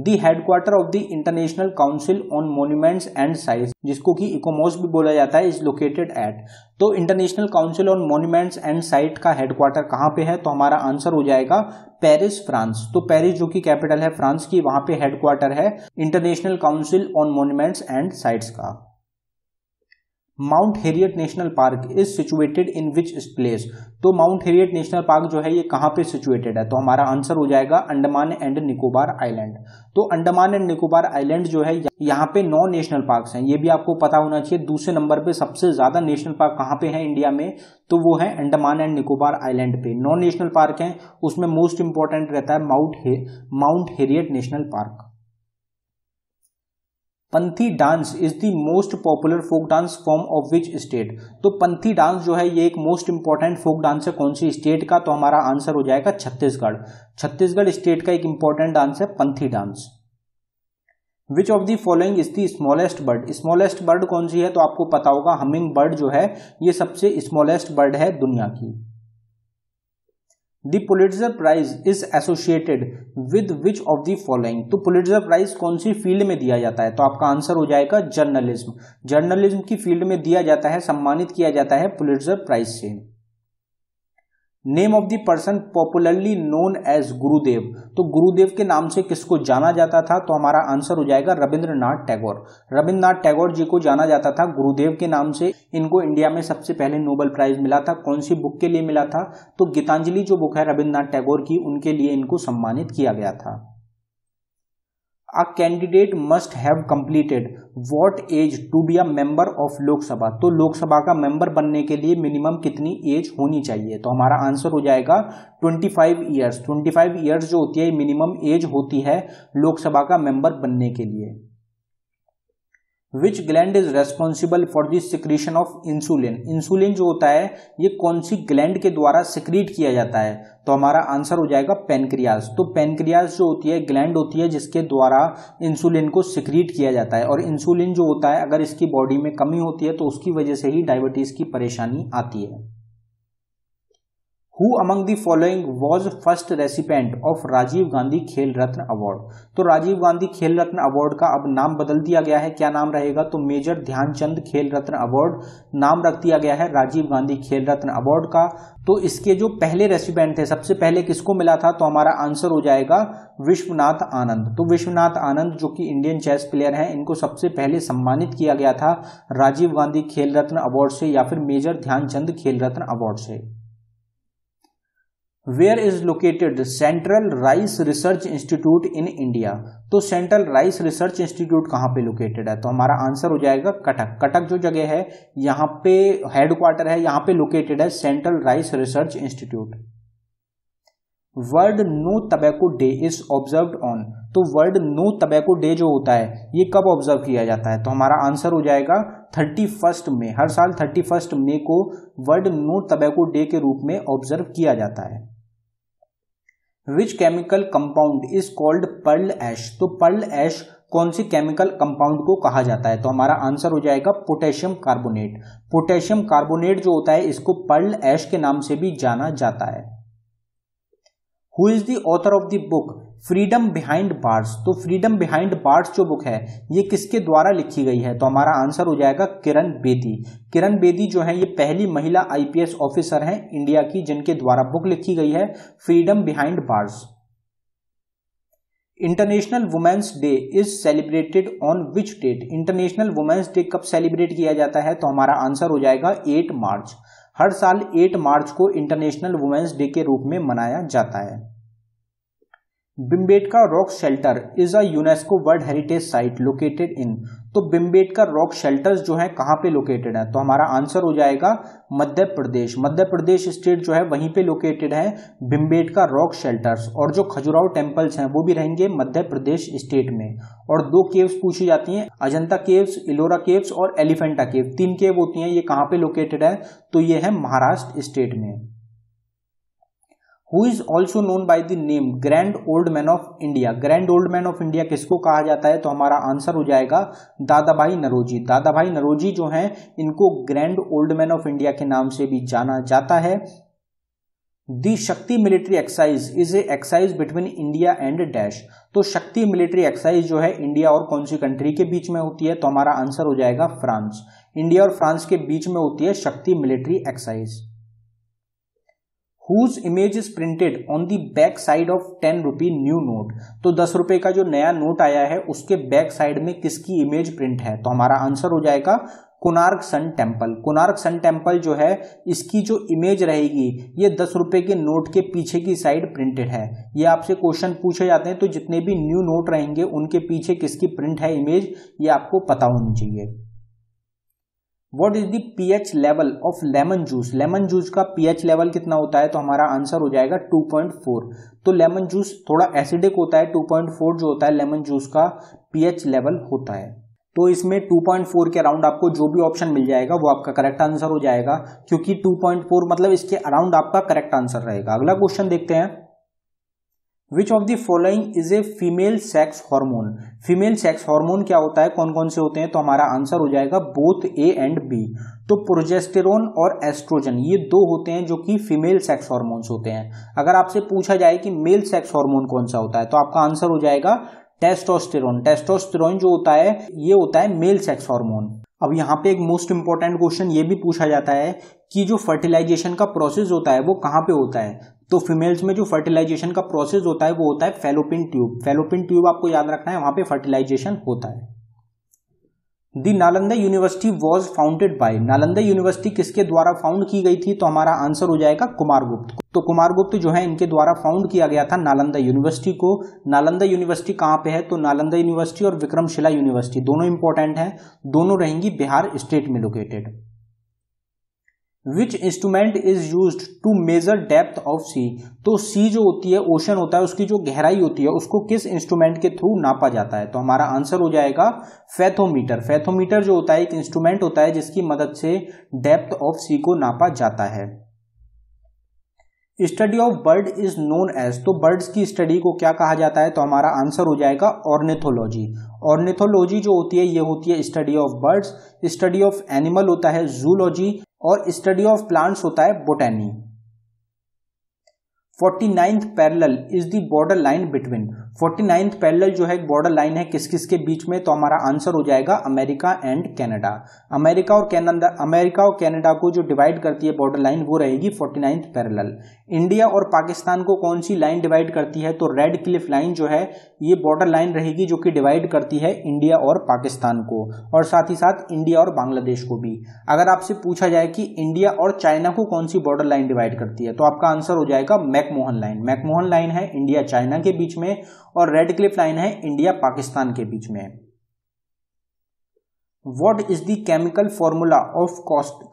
the headquarter of the International Council on Monuments and Sites जिसको कि इकोमोस भी बोला जाता है इज लोकेटेड एट तो International Council on Monuments and Site का हेडक्वार्टर कहाँ पे है तो हमारा आंसर हो जाएगा पेरिस फ्रांस तो पेरिस जो कि कैपिटल है फ्रांस की वहां पे हेडक्वार्टर है International Council on Monuments and Sites का Mount Harriet National Park is situated in which place तो माउंट हेरियट नेशनल पार्क जो है ये कहाँ पे सिचुएटेड है तो हमारा आंसर हो जाएगा अंडमान एंड निकोबार आइलैंड तो अंडमान एंड निकोबार आइलैंड जो है यहाँ पे नौ नेशनल पार्क्स हैं ये भी आपको पता होना चाहिए दूसरे नंबर पे सबसे ज़्यादा नेशनल पार्क कहाँ पे है इंडिया में तो वो है अंडमान एंड निकोबार आइलैंड पे नौ नेशनल पार्क हैं उसमें मोस्ट इंपॉर्टेंट रहता है माउंट हे Mount Harriet National Park Panthi dance is the most popular folk dance form of which state तो पंथी डांस जो है ये एक मोस्ट इंपॉर्टेंट फोक डांस है कौन सी स्टेट का तो हमारा आंसर हो जाएगा छत्तीसगढ़ छत्तीसगढ़ स्टेट का एक इंपॉर्टेंट डांस है Panthi dance which of the following is the smallest bird smallest bird कौन सी है तो आपको पता होगा हमिंग बर्ड जो है ये सबसे स्मॉलेस्ट बर्ड है दुनिया की the Pulitzer prize is associated with which of the following तो पुलिटजर प्राइज कौन सी फील्ड में दिया जाता है तो आपका आंसर हो जाएगा जर्नलिज्म जर्नलिज्म की फील्ड में दिया जाता है सम्मानित किया जाता है पुलिटजर प्राइज से name of the person popularly known as Gurudev तो गुरुदेव के नाम से किसको जाना जाता था तो हमारा आंसर हो जाएगा रविंद्रनाथ टैगोर रविंद्रनाथ टैगोर जी को जाना जाता था गुरुदेव के नाम से इनको इंडिया में सबसे पहले नोबेल प्राइज मिला था कौन सी बुक के लिए मिला था तो गीतांजलि जो बुक है रविंद्रनाथ टैगोर की उनके लिए इनको सम्मानित किया गया था a candidate must have completed what age to be a member of Lok Sabha तो लोकसभा का मेंबर बनने के लिए मिनिमम कितनी एज होनी चाहिए तो हमारा आंसर हो जाएगा 25 ट्वेंटी फाइव ईयर्स जो होती है मिनिमम एज होती है लोकसभा का मेंबर बनने के लिए which gland is responsible for the secretion of insulin insulin जो होता है ये कौन सी ग्लैंड के द्वारा सिक्रीट किया जाता है तो हमारा आंसर हो जाएगा पेनक्रियाज तो पेनक्रियाज जो होती है ग्लैंड होती है जिसके द्वारा इंसुलिन को सिक्रीट किया जाता है और इंसुलिन जो होता है अगर इसकी बॉडी में कमी होती है तो उसकी वजह से ही डायबिटीज़ की परेशानी आती है who among the following was first recipient of Rajiv Gandhi Khel Ratna award तो राजीव गांधी खेल रत्न अवार्ड का अब नाम बदल दिया गया है क्या नाम रहेगा तो मेजर ध्यानचंद खेल रत्न अवार्ड नाम रख दिया गया है राजीव गांधी खेल रत्न अवार्ड का तो इसके जो पहले रेसिपेंट थे सबसे पहले किसको मिला था तो हमारा आंसर हो जाएगा विश्वनाथ आनंद तो विश्वनाथ आनंद जो कि इंडियन चेस प्लेयर हैं इनको सबसे पहले सम्मानित किया गया था राजीव गांधी खेल रत्न अवार्ड से या फिर मेजर ध्यानचंद खेल रत्न अवार्ड से where is located Central Rice Research Institute in India तो सेंट्रल राइस रिसर्च इंस्टीट्यूट कहाँ पे लोकेटेड है तो हमारा आंसर हो जाएगा कटक कटक जो जगह है यहाँ पे हेडक्वार्टर है यहाँ पे लोकेटेड है Central Rice Research Institute World No Tobacco Day is observe on तो वर्ल्ड नो तबैको डे जो होता है ये कब ऑब्जर्व किया जाता है तो हमारा आंसर हो जाएगा थर्टी फर्स्ट मे हर साल थर्टी फर्स्ट मे को वर्ल्ड नो तबैको डे के रूप में ऑब्जर्व किया जाता है which chemical compound is called pearl ash तो पर्ल एश कौन सी केमिकल कंपाउंड को कहा जाता है तो हमारा आंसर हो जाएगा पोटेशियम कार्बोनेट पोटेशियम कार्बोनेट जो होता है इसको पर्ल एश के नाम से भी जाना जाता है who is the author of the book Freedom Behind Bars तो फ्रीडम बिहाइंड बार्स जो बुक है ये किसके द्वारा लिखी गई है तो हमारा आंसर हो जाएगा किरण बेदी किरण बेदी जो है ये पहली महिला आईपीएस ऑफिसर हैं इंडिया की जिनके द्वारा बुक लिखी गई है Freedom Behind Bars International Women's Day is celebrated on which date International Women's Day कब सेलिब्रेट किया जाता है तो हमारा आंसर हो जाएगा 8 मार्च हर साल 8 मार्च को इंटरनेशनल वुमेन्स डे के रूप में मनाया जाता है Bhimbetka rock shelter is a UNESCO world heritage site located in तो बिम्बेडकर रॉक शेल्टर्स जो है कहाँ पे लोकेटेड है तो हमारा आंसर हो जाएगा मध्य प्रदेश मध्य प्रदेश स्टेट जो है वहीं पे लोकेटेड है बिम्बेडकर रॉक शेल्टर्स और जो खजुराव टेम्पल्स हैं वो भी रहेंगे मध्य प्रदेश स्टेट में और दो केव्स पूछी जाती हैं अजंता केव्स इलोरा केव्स और एलिफेंटा केव तीन केव होती हैं ये कहाँ पे लोकेटेड है तो ये है महाराष्ट्र स्टेट में who is also known by the name Grand Old Man of India Grand Old Man of India किसको कहा जाता है तो हमारा आंसर हो जाएगा दादा भाई नरोजी दादा भाई नरोजी जो हैं इनको Grand Old Man of India के नाम से भी जाना जाता है the Shakti military exercise is a exercise between India and dash तो शक्ति मिलिट्री एक्साइज जो है इंडिया और कौन सी कंट्री के बीच में होती है तो हमारा आंसर हो जाएगा फ्रांस इंडिया और फ्रांस के बीच में होती है Shakti military exercise whose image is printed on the back side of ten rupee new note तो दस रुपए का जो नया नोट आया है उसके बैक साइड में किसकी इमेज प्रिंट है तो हमारा आंसर हो जाएगा Konark sun temple Konark sun temple जो है इसकी जो इमेज रहेगी ये दस रुपए के नोट के पीछे की साइड प्रिंटेड है ये आपसे क्वेश्चन पूछे जाते हैं तो जितने भी न्यू नोट रहेंगे उनके पीछे किसकी प्रिंट है इमेज ये आपको पता होनी चाहिए what is p pH level of lemon juice lemon juice का पीएच लेवल कितना होता है तो हमारा आंसर हो जाएगा 2.4 तो लेमन जूस थोड़ा एसिडिक होता है 2.4 जो होता है लेमन जूस का पीएच लेवल होता है तो इसमें 2.4 के अराउंड आपको जो भी ऑप्शन मिल जाएगा वो आपका करेक्ट आंसर हो जाएगा क्योंकि 2.4 मतलब इसके अराउंड आपका करेक्ट आंसर रहेगा अगला क्वेश्चन देखते हैं which of the following is a female sex hormone female sex hormone क्या होता है कौन कौन से होते हैं तो हमारा आंसर हो जाएगा बोथ ए एंड बी तो प्रोजेस्टेरोन और एस्ट्रोजन ये दो होते हैं जो कि फीमेल सेक्स हार्मोन्स होते हैं अगर आपसे पूछा जाए कि मेल सेक्स हार्मोन कौन सा होता है तो आपका आंसर हो जाएगा टेस्टोस्टेरोन टेस्टोस्टेरोन जो होता है ये होता है मेल सेक्स हार्मोन अब यहाँ पे एक मोस्ट इंपॉर्टेंट क्वेश्चन ये भी पूछा जाता है कि जो फर्टिलाइजेशन का प्रोसेस होता है वो कहाँ पे होता है तो फीमेल्स में जो फर्टिलाइजेशन का प्रोसेस होता है वो होता है फेलोपिन ट्यूब फेलोपिन ट्यूब आपको याद रखना है वहां पे फर्टिलाइजेशन होता है the Nalanda University was founded by Nalanda University किसके द्वारा फाउंड की गई थी तो हमारा आंसर हो जाएगा कुमार गुप्त तो कुमार गुप्त जो है इनके द्वारा फाउंड किया गया था नालंदा यूनिवर्सिटी को नालंदा यूनिवर्सिटी कहाँ पे है तो नालंदा यूनिवर्सिटी और विक्रमशिला यूनिवर्सिटी दोनों इंपॉर्टेंट है दोनों रहेंगी बिहार स्टेट में located which instrument is use to measure depth of sea तो सी जो होती है ओशन होता है उसकी जो गहराई होती है उसको किस इंस्ट्रूमेंट के थ्रू नापा जाता है तो हमारा आंसर हो जाएगा फैथोमीटर फैथोमीटर जो होता है एक इंस्ट्रूमेंट होता है जिसकी मदद से डेप्थ ऑफ सी को नापा जाता है study of bird is known as तो बर्ड्स की स्टडी को क्या कहा जाता है तो हमारा आंसर हो जाएगा ऑर्निथोलॉजी ऑर्निथोलॉजी जो होती है ये होती है study of birds study of animal होता है जूलॉजी और स्टडी ऑफ प्लांट्स होता है botany forty ninth parallel is the border line between forty ninth parallel जो है बॉर्डर लाइन है किस किस के बीच में तो हमारा आंसर हो जाएगा अमेरिका एंड कनाडा अमेरिका और कैनडा अमेरिका और कनाडा को जो डिवाइड करती है बॉर्डर लाइन वो रहेगी फोर्टी नाइन्थ पैरल इंडिया और पाकिस्तान को कौन सी लाइन डिवाइड करती है तो रेड क्लिफ लाइन जो है ये बॉर्डर लाइन रहेगी जो कि डिवाइड करती है इंडिया और पाकिस्तान को और साथ ही साथ इंडिया और बांग्लादेश को भी अगर आपसे पूछा जाए कि इंडिया और चाइना को कौन सी बॉर्डर लाइन डिवाइड करती है तो आपका आंसर हो जाएगा मैकमोहन लाइन मैकमोहन लाइन है इंडिया चाइना के बीच में और रेड क्लिफ लाइन है इंडिया पाकिस्तान के बीच में what is the chemical formula of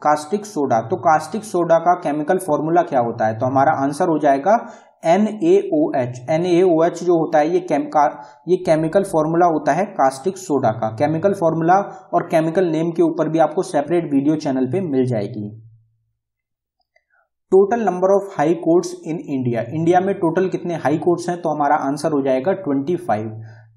caustic soda तो कास्टिक सोडा का केमिकल फॉर्मूला क्या होता है तो हमारा आंसर हो जाएगा N A O H N A O H जो होता है ये केम का ये केमिकल फॉर्मूला होता है कास्टिक सोडा का केमिकल फॉर्मूला और केमिकल नेम के ऊपर भी आपको सेपरेट वीडियो चैनल पे मिल जाएगी total number of high courts in India India में टोटल कितने हाई कोर्ट्स हैं तो हमारा आंसर हो जाएगा twenty five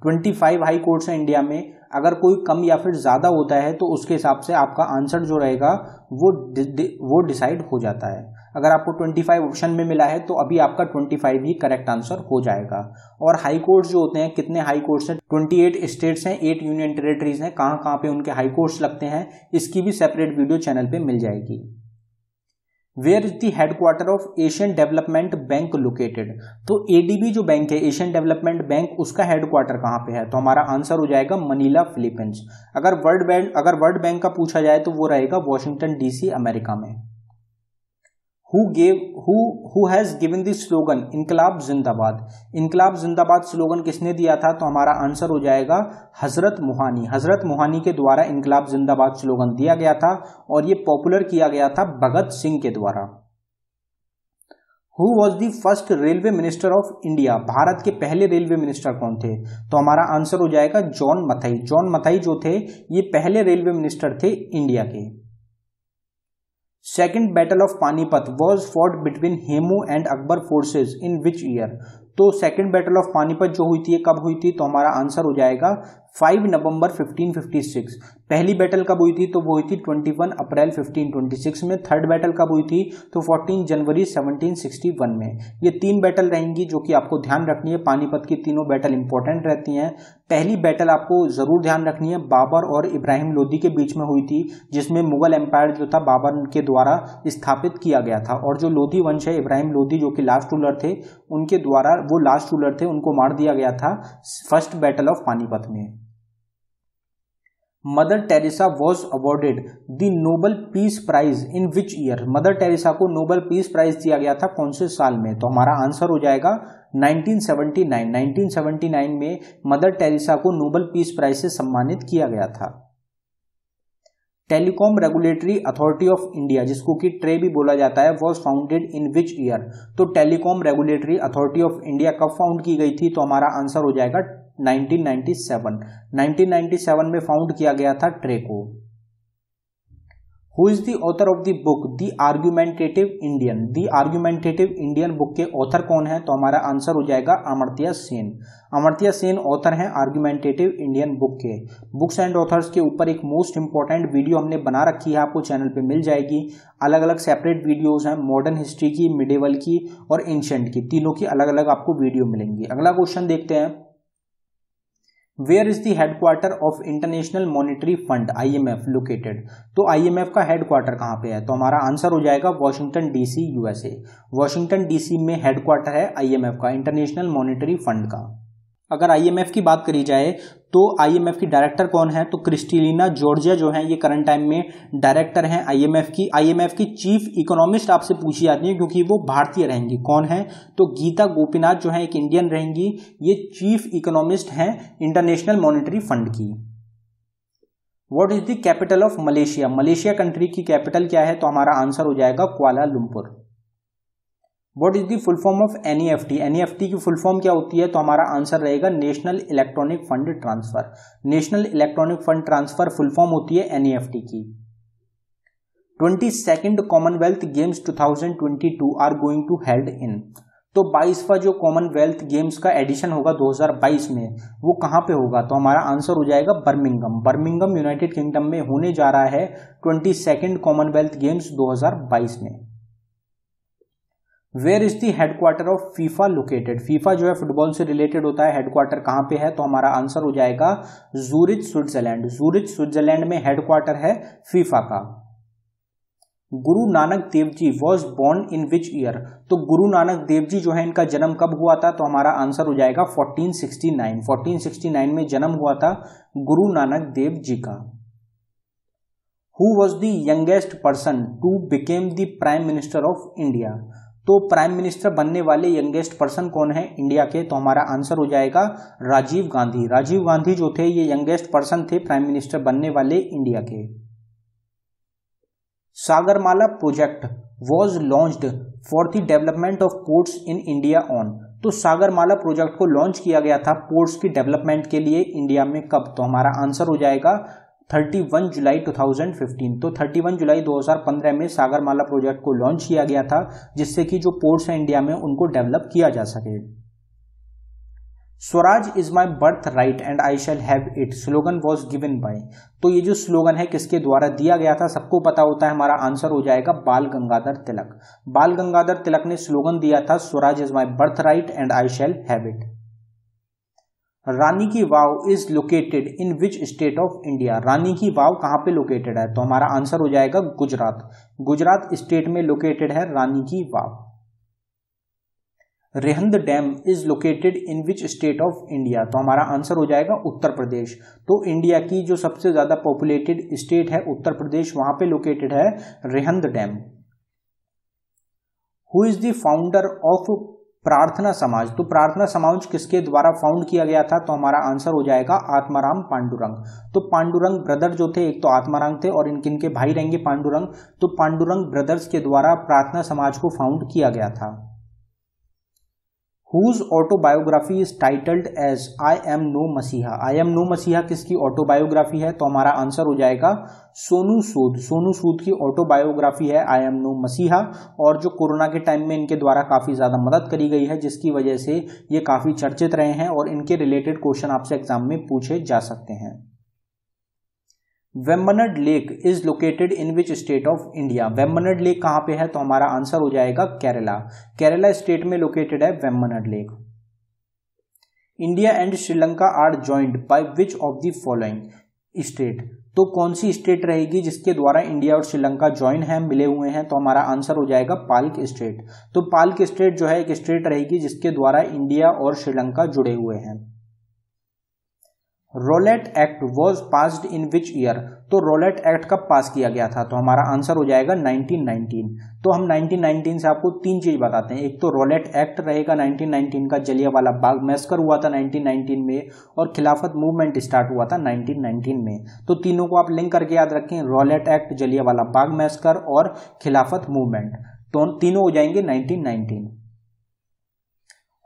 twenty five high courts हैं इंडिया में अगर कोई कम या फिर ज़्यादा होता है तो उसके हिसाब से आपका आंसर जो रहेगा वो दि, वो डिसाइड हो जाता है अगर आपको 25 ऑप्शन में मिला है तो अभी आपका 25 ही करेक्ट आंसर हो जाएगा और हाई कोर्ट्स जो होते हैं कितने हाई कोर्ट्स हैं 28 स्टेट्स हैं 8 यूनियन टेरेटरीज हैं कहाँ कहाँ पे उनके हाई कोर्ट्स लगते हैं इसकी भी सेपरेट वीडियो चैनल पे मिल जाएगी where is the headquarter of Asian development bank located तो एडीबी जो बैंक है एशियन डेवलपमेंट बैंक उसका हेडक्वार्टर कहाँ पे है तो हमारा आंसर हो जाएगा मनीला फिलीपींस अगर वर्ल्ड बैंक अगर वर्ल्ड बैंक का पूछा जाए तो वो रहेगा वॉशिंगटन डीसी अमेरिका में who gave given who has इनकलाब जिंदाबाद इनकलाब जिंदाबाद स्लोगन किसने दिया था तो हमारा आंसर हो जाएगा हजरत मोहानी हजरत मोहानी के द्वारा इनकलाब जिंदाबाद स्लोगन दिया गया था और ये पॉपुलर किया गया था भगत सिंह के द्वारा who was the first railway minister of India Bharat के पहले रेलवे मिनिस्टर कौन थे तो हमारा आंसर हो जाएगा जॉन मथाई जॉन मथाई जो थे ये पहले रेलवे मिनिस्टर थे इंडिया के second battle of Panipat was fought between Hemu and Akbar forces in which year तो सेकेंड बैटल ऑफ पानीपत जो हुई थी कब हुई थी तो हमारा आंसर हो जाएगा फाइव नवंबर 1556 पहली बैटल कब हुई थी तो वो हुई थी 21 अप्रैल 1526 में थर्ड बैटल कब हुई थी तो 14 जनवरी 1761 में ये तीन बैटल रहेंगी जो कि आपको ध्यान रखनी है पानीपत की तीनों बैटल इंपॉर्टेंट रहती हैं पहली बैटल आपको ज़रूर ध्यान रखनी है बाबर और इब्राहिम लोदी के बीच में हुई थी जिसमें मुगल एम्पायर जो था बाबर के द्वारा स्थापित किया गया था और जो लोधी वंश है इब्राहिम लोधी जो कि लास्ट रूलर थे उनके द्वारा वो लास्ट रूलर थे उनको मार दिया गया था फर्स्ट बैटल ऑफ पानीपत में Mother Teresa was awarded the Nobel peace prize in which year Mother Teresa को नोबल पीस प्राइज दिया गया था कौन से साल में तो हमारा आंसर हो जाएगा 1979 1979 में मदर टेरेसा को नोबल पीस प्राइज से सम्मानित किया गया था telecom regulatory authority of India जिसको कि ट्रे भी बोला जाता है was founded in which year तो telecom regulatory authority of India कब फाउंड की गई थी तो हमारा आंसर हो जाएगा 1997 1997 में फाउंड किया गया था ट्रेको who is the author of the book the argumentative Indian the argumentative Indian book के ऑथर कौन है तो हमारा आंसर हो जाएगा अमर्त्या सेन अमर्त्या सेन ऑथर हैं आर्ग्यूमेंटेटिव इंडियन बुक के बुक्स एंड ऑथर्स के ऊपर एक मोस्ट इंपॉर्टेंट वीडियो हमने बना रखी है आपको चैनल पे मिल जाएगी अलग अलग सेपरेट वीडियोज़ हैं मॉडर्न हिस्ट्री की मिडेवल की और एंशंट की तीनों की अलग अलग आपको वीडियो मिलेंगी अगला क्वेश्चन देखते हैं where is the headquarter of international monetary fund IMF located तो आई एम एफ का हेडक्वार्टर कहाँ पे है तो हमारा आंसर हो जाएगा Washington DC USA Washington DC में हेडक्वार्टर है आईएमएफ का इंटरनेशनल मॉनिटरी फंड का अगर आईएमएफ की बात करी जाए तो आईएमएफ की डायरेक्टर कौन है तो क्रिस्टीलिना जॉर्जिया जो है ये करंट टाइम में डायरेक्टर हैं आईएमएफ की आईएमएफ की चीफ इकोनॉमिस्ट आपसे पूछी जाती है क्योंकि वो भारतीय रहेंगी कौन है तो गीता गोपीनाथ जो है एक इंडियन रहेंगी ये चीफ इकोनॉमिस्ट हैं इंटरनेशनल मॉनिटरी फंड की what is the capital of Malaysia Malaysia country की कैपिटल क्या है तो हमारा आंसर हो जाएगा Kuala Lumpur what is the full form of N E F T N E F T की फुल फॉर्म क्या होती है तो हमारा आंसर रहेगा national electronic fund transfer national electronic fund transfer full form होती है एन ई एफ टी की twenty second Commonwealth games two thousand twenty two are going to held in तो बाईसवा जो कॉमनवेल्थ गेम्स का एडिशन होगा दो हजार बाईस में वो कहाँ पे होगा तो हमारा आंसर हो जाएगा बर्मिंगम बर्मिंगम यूनाइटेड किंगडम में होने जा रहा है ट्वेंटी सेकेंड कॉमनवेल्थ गेम्स दो हजार बाईस में where is the headquarter of FIFA located FIFA जो है फुटबॉल से रिलेटेड होता है हेडक्वार्टर कहाँ पे है तो हमारा आंसर हो जाएगा जूरिच स्विट्जरलैंड जूरिच स्विट्जरलैंड में हेडक्वार्टर है फीफा का Guru Nanak Dev ji was born in which year तो गुरु नानक देव जी जो है इनका जन्म कब हुआ था तो हमारा आंसर हो जाएगा 1469 1469 में जन्म हुआ था गुरु नानक देव जी का who was the youngest person to became the prime minister of India तो प्राइम मिनिस्टर बनने वाले यंगेस्ट पर्सन कौन है इंडिया के तो हमारा आंसर हो जाएगा राजीव गांधी राजीव गांधी जो थे ये यंगेस्ट पर्सन थे प्राइम मिनिस्टर बनने वाले इंडिया के Sagarmala project was launched for the development of ports in India on तो सागरमाला प्रोजेक्ट को लॉन्च किया गया था पोर्ट्स की डेवलपमेंट के लिए इंडिया में कब तो हमारा आंसर हो जाएगा 31 जुलाई 2015 तो 31 जुलाई 2015 में सागरमाला प्रोजेक्ट को लॉन्च किया गया था जिससे कि जो पोर्ट्स हैं इंडिया में उनको डेवलप किया जा सके Swaraj is my birth right and I shall have it slogan was given by तो ये जो स्लोगन है किसके द्वारा दिया गया था सबको पता होता है हमारा आंसर हो जाएगा बाल गंगाधर तिलक बाल गंगाधर तिलक ने स्लोगन दिया था Swaraj is my birth right and I shall have it Rani ki Vav is located in which state of India Rani ki Vav कहाँ पे लोकेटेड है तो हमारा आंसर हो जाएगा गुजरात गुजरात स्टेट में लोकेटेड है Rani ki Vav Rihand dam is located in which state of India तो हमारा आंसर हो जाएगा उत्तर प्रदेश तो इंडिया की जो सबसे ज़्यादा पॉपुलेटेड स्टेट है उत्तर प्रदेश वहां पे लोकेटेड है Rihand dam who is the founder of Prarthana Samaj तो प्रार्थना समाज किसके द्वारा फाउंड किया गया था तो हमारा आंसर हो जाएगा आत्माराम पांडुरंग तो पांडुरंग ब्रदर जो थे एक तो आत्माराम थे और इनके इनके भाई रहेंगे पांडुरंग तो पांडुरंग ब्रदर्स के द्वारा प्रार्थना समाज को फाउंड किया गया था whose autobiography is titled as I am no messiah I am no मसीहा किसकी ऑटोबायोग्राफी है तो हमारा आंसर हो जाएगा सोनू सूद सोनू सूद की ऑटोबायोग्राफी है आई एम नो मसीहा और जो कोरोना के टाइम में इनके द्वारा काफ़ी ज़्यादा मदद करी गई है जिसकी वजह से ये काफ़ी चर्चित रहे हैं और इनके रिलेटेड क्वेश्चन आपसे एग्जाम में पूछे जा सकते हैं Vembanad lake is located in which state of India Vembanad lake कहाँ पे है तो हमारा आंसर हो जाएगा केरला केरला स्टेट में लोकेटेड है Vembanad lake India and Sri Lanka are joint by which of the following state तो कौन सी स्टेट रहेगी जिसके द्वारा इंडिया और श्रीलंका ज्वाइन है मिले हुए हैं तो हमारा आंसर हो जाएगा पाल्क स्टेट तो पाल्क स्टेट जो है एक स्टेट रहेगी जिसके द्वारा इंडिया और श्रीलंका जुड़े हुए हैं Rowlatt act was passed in which year तो रोलेट एक्ट कब पास किया गया था तो हमारा आंसर हो जाएगा 1919 तो हम 1919 से आपको तीन चीज बताते हैं एक तो रोलेट एक्ट रहेगा 1919 का जलियावाला बाग मैस्कर हुआ था 1919 में और खिलाफत मूवमेंट स्टार्ट हुआ था 1919 में तो तीनों को आप लिंक करके याद रखें Rowlatt act Jallianwala Bagh massacre और खिलाफत मूवमेंट तो तीनों हो जाएंगे nineteen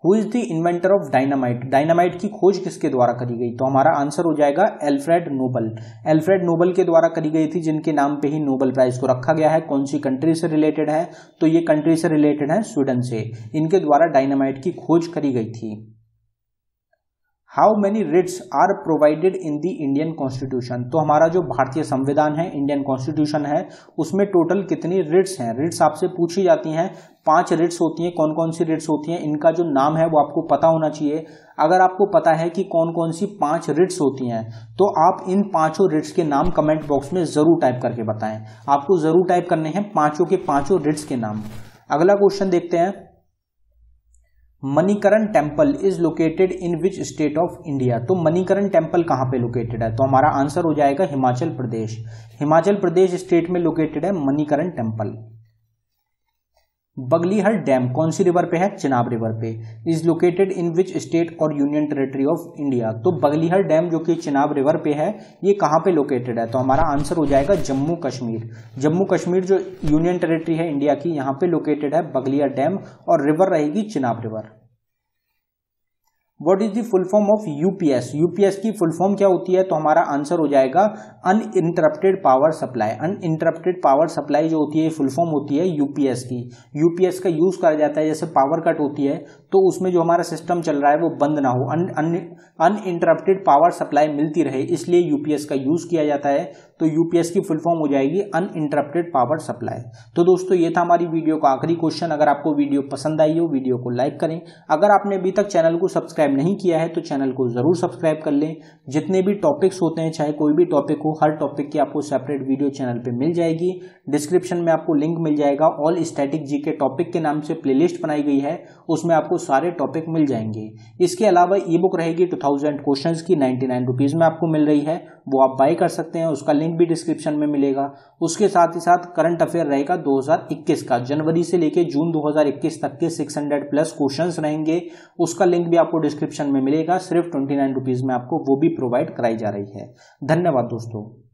who is the inventor of dynamite dynamite की खोज किसके द्वारा करी गई तो हमारा आंसर हो जाएगा एल्फ्रेड नोबल एल्फ्रेड नोबल के द्वारा करी गई थी जिनके नाम पे ही नोबल प्राइज को रखा गया है कौन सी कंट्री से रिलेटेड है तो ये कंट्री से रिलेटेड है स्वीडन से इनके द्वारा डायनामाइट की खोज करी गई थी how many writs are provided in the Indian constitution तो हमारा जो भारतीय संविधान है इंडियन कॉन्स्टिट्यूशन है उसमें टोटल कितनी रिट्स हैं रिट्स आपसे पूछी जाती हैं पांच रिट्स होती हैं कौन कौन सी रिट्स होती हैं इनका जो नाम है वो आपको पता होना चाहिए अगर आपको पता है कि कौन कौन सी पांच रिट्स होती हैं तो आप इन पांचों रिट्स के नाम कमेंट बॉक्स में ज़रूर टाइप करके बताएं आपको ज़रूर टाइप करने हैं पांचों के पांचों रिट्स के नाम अगला क्वेश्चन देखते हैं Manikaran temple is located in which state of India तो मणिकरण टेम्पल कहाँ पे लोकेटेड है तो हमारा आंसर हो जाएगा हिमाचल प्रदेश हिमाचल प्रदेश स्टेट में लोकेटेड है मणिकरण टेम्पल बगलीहर डैम कौन सी रिवर पे है चिनाब रिवर पे is located in which state और यूनियन टेरिटरी ऑफ इंडिया तो बगलीहर डैम जो कि चिनाब रिवर पे है ये कहाँ पे लोकेटेड है तो हमारा आंसर हो जाएगा जम्मू कश्मीर जम्मू कश्मीर जो यूनियन टेरिटरी है इंडिया की यहाँ पे लोकेटेड है बगलिया डैम और रिवर रहेगी Chenab river what is the full form of UPS UPS की फुल फॉर्म क्या होती है तो हमारा आंसर हो जाएगा uninterrupted power supply uninterrupted power supply जो होती है फुल फॉर्म होती है यूपीएस की यूपीएस का यूज करा जाता है जैसे पावर कट होती है तो उसमें जो हमारा सिस्टम चल रहा है वो बंद ना हो अनइंटरप्टेड पावर सप्लाई मिलती रहे इसलिए यूपीएस का यूज़ किया जाता है तो यूपीएस की फुल फॉर्म हो जाएगी अनइंटरप्टेड पावर सप्लाई तो दोस्तों ये था हमारी वीडियो का आखिरी क्वेश्चन अगर आपको वीडियो पसंद आई हो वीडियो को लाइक करें अगर आपने अभी तक चैनल को सब्सक्राइब नहीं किया है तो चैनल को ज़रूर सब्सक्राइब कर लें जितने भी टॉपिक्स होते हैं चाहे कोई भी टॉपिक हो हर टॉपिक की आपको सेपरेट वीडियो चैनल पर मिल जाएगी डिस्क्रिप्शन में आपको लिंक मिल जाएगा ऑल स्टैटिक जी के टॉपिक के नाम से प्लेलिस्ट बनाई गई है उसमें आपको आपको सारे टॉपिक मिल जाएंगे इसके अलावा ई बुक रहेगी टू थाउजेंड क्वेश्चन की नाइन्टी नाइन रुपीज़ में आपको मिल रही है वो आप बाई कर सकते हैं उसका लिंक भी डिस्क्रिप्शन में मिलेगा उसके साथ ही साथ करंट अफेयर रहेगा 2021 का जनवरी से लेकर जून 2021 तक के 600 प्लस क्वेश्चंस रहेंगे उसका लिंक भी आपको डिस्क्रिप्शन में मिलेगा सिर्फ ट्वेंटी नाइन रुपीज़ में आपको वो भी प्रोवाइड कराई जा रही है धन्यवाद दोस्तों